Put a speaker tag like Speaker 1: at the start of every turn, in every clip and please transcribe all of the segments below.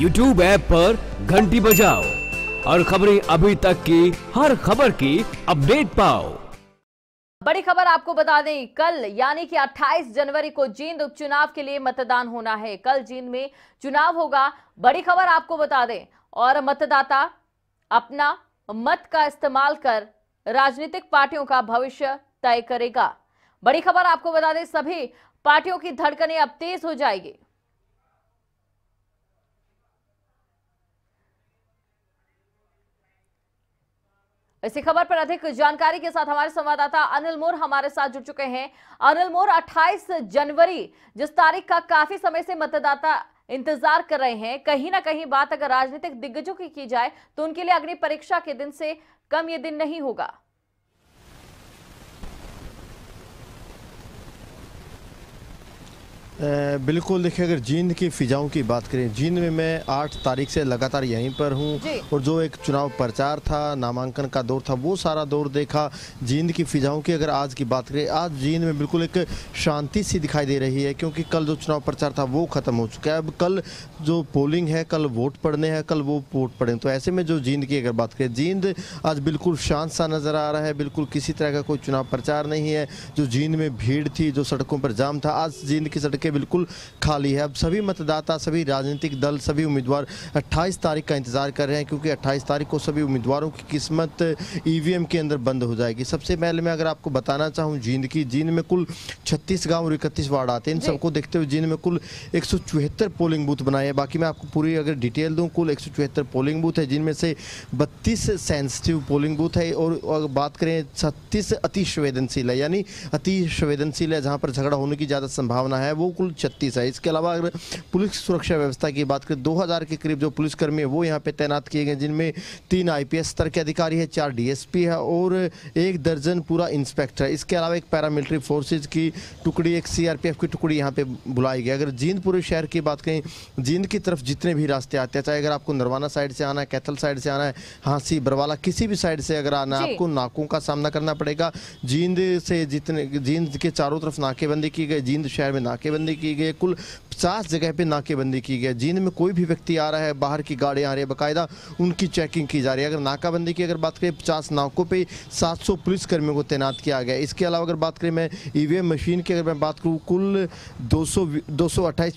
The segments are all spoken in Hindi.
Speaker 1: यूट्यूब ऐप पर घंटी बजाओ और खबरें अभी तक की हर खबर की अपडेट पाओ
Speaker 2: बड़ी खबर आपको बता दें कल यानी कि 28 जनवरी को जींद उपचुनाव के लिए मतदान होना है कल जींद में चुनाव होगा बड़ी खबर आपको बता दें और मतदाता अपना मत का इस्तेमाल कर राजनीतिक पार्टियों का भविष्य तय करेगा बड़ी खबर आपको बता दें सभी पार्टियों की धड़कने अब तेज हो जाएगी इसी खबर पर अधिक जानकारी के साथ हमारे संवाददाता अनिल मोर हमारे साथ जुड़ चुके हैं अनिल मोर 28 जनवरी जिस तारीख का काफी समय से मतदाता इंतजार कर रहे हैं कहीं ना कहीं बात अगर राजनीतिक दिग्गजों की की जाए तो उनके लिए अग्नि परीक्षा के दिन से कम ये दिन नहीं होगा
Speaker 1: बिल्कुल देखिए अगर जींद की फ़िजाओं की बात करें जींद में मैं आठ तारीख से लगातार यहीं पर हूँ और जो एक चुनाव प्रचार था नामांकन का दौर था वो सारा दौर देखा जींद की फ़िजाओं की अगर आज की बात करें आज जींद में बिल्कुल एक शांति सी दिखाई दे रही है क्योंकि कल जो चुनाव प्रचार था वो ख़त्म हो चुका है अब कल जो पोलिंग है कल वोट पड़ने हैं कल वो वोट पड़े तो ऐसे में जो जींद की अगर बात करें जींद आज बिल्कुल शांत सा नज़र आ रहा है बिल्कुल किसी तरह का कोई चुनाव प्रचार नहीं है जो जींद में भीड़ थी जो सड़कों पर जाम था आज जींद की सड़कें सीटें बिल्कुल खाली है अब सभी मतदाता सभी राजनीतिक दल सभी उम्मीदवार अट्ठाईस तारीख का इंतज़ार कर रहे हैं क्योंकि अट्ठाईस तारीख को सभी उम्मीदवारों की किस्मत ईवीएम के अंदर बंद हो जाएगी सबसे पहले मैं अगर आपको बताना चाहूँ जींद की जींद में कुल छत्तीस गाँव और इकतीस वार्ड आते हैं इन सबको देखते हुए जींद में कुल एक पोलिंग बूथ बनाए हैं बाकी मैं आपको पूरी अगर डिटेल दूँ कुल एक पोलिंग बूथ है जिनमें से बत्तीस सेंसिटिव पोलिंग बूथ है और अगर बात करें छत्तीस अति संवेदनशील है यानी अति संवेदनशील है जहां पर झगड़ा होने की ज़्यादा संभावना है वो कुल छत्तीस है इसके अलावा अगर पुलिस सुरक्षा व्यवस्था की बात करें 2000 के करीब जो पुलिसकर्मी है वो यहाँ पे तैनात किए गए जिनमें तीन आईपीएस स्तर के अधिकारी है चार डीएसपी है और एक दर्जन पूरा इंस्पेक्टर है इसके अलावा एक पैरामिलिट्री फोर्सेज की टुकड़ी एक सीआरपीएफ की टुकड़ी यहाँ पे बुलाई गई अगर जींदपुर शहर की बात करें जींद की तरफ जितने भी रास्ते आते हैं चाहे अगर आपको नरवाना साइड से आना है कैथल साइड से आना है हाँसी बरवाला किसी भी साइड से अगर आना है आपको नाकों का सामना करना पड़ेगा जींद से जितने जींद के चारों तरफ नाकेबंदी की गई जींद शहर में नाकेबंदी की गई कुल पचास जगह पे नाकेबंदी की गई जींद में कोई भी व्यक्ति आ रहा है बाहर की गाड़ियाँ आ रही है बाकायदा उनकी चेकिंग की जा रही है अगर नाकाबंदी की अगर बात करें पचास नाकों पर सात सौ पुलिसकर्मियों को तैनात किया गया इसके अलावा अगर बात करें मैं ई e मशीन की अगर मैं बात करूँ कुल दो सौ दो सौ अट्ठाईस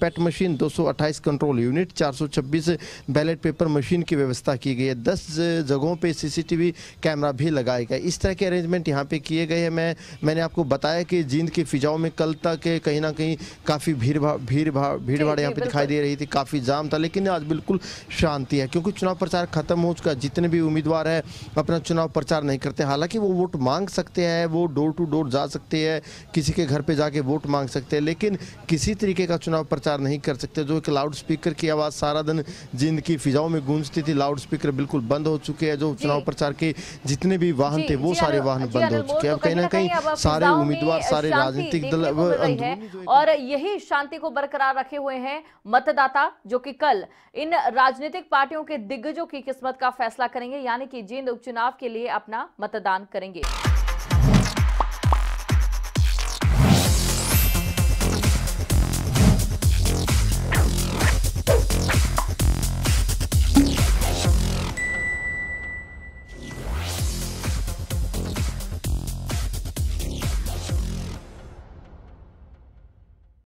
Speaker 1: पैट मशीन दो सौ अट्ठाईस कंट्रोल यूनिट चार सौ छब्बीस बैलेट पेपर मशीन की व्यवस्था की गई है दस जगहों पर वी कैमरा भी लगाया गया इस तरह के अरेंजमेंट यहाँ पर किए गए हैं मैं मैंने आपको बताया कि जींद के फिजाओं में कल तक कहीं ना कहीं काफ़ी काफ़ी भीड़ भाड़ भीड़ भाड़ भीड़ भाड़ यहाँ पे दिखाई दे रही थी काफ़ी जाम था लेकिन आज बिल्कुल शांति है क्योंकि चुनाव प्रचार खत्म हो चुका है जितने भी उम्मीदवार हैं अपना चुनाव प्रचार नहीं करते हालांकि वो वोट मांग सकते हैं वो डोर टू डोर जा सकते हैं किसी के घर पर जाके वोट मांग सकते हैं लेकिन किसी तरीके का चुनाव प्रचार नहीं कर सकते जो एक लाउड स्पीकर की आवाज़ सारा दिन जिनकी फिजाओं में गूंजती थी लाउड स्पीकर बिल्कुल बंद हो चुके हैं जो चुनाव प्रचार के जितने भी वाहन थे वो सारे वाहन बंद हो चुके हैं तो कहीं ना कहीं सारे उम्मीदवार सारे राजनीतिक दल
Speaker 2: और यही शांति को बरकरार रखे हुए हैं मतदाता जो कि कल इन राजनीतिक पार्टियों के दिग्गजों की किस्मत का फैसला करेंगे यानी कि जींद उपचुनाव के लिए अपना मतदान करेंगे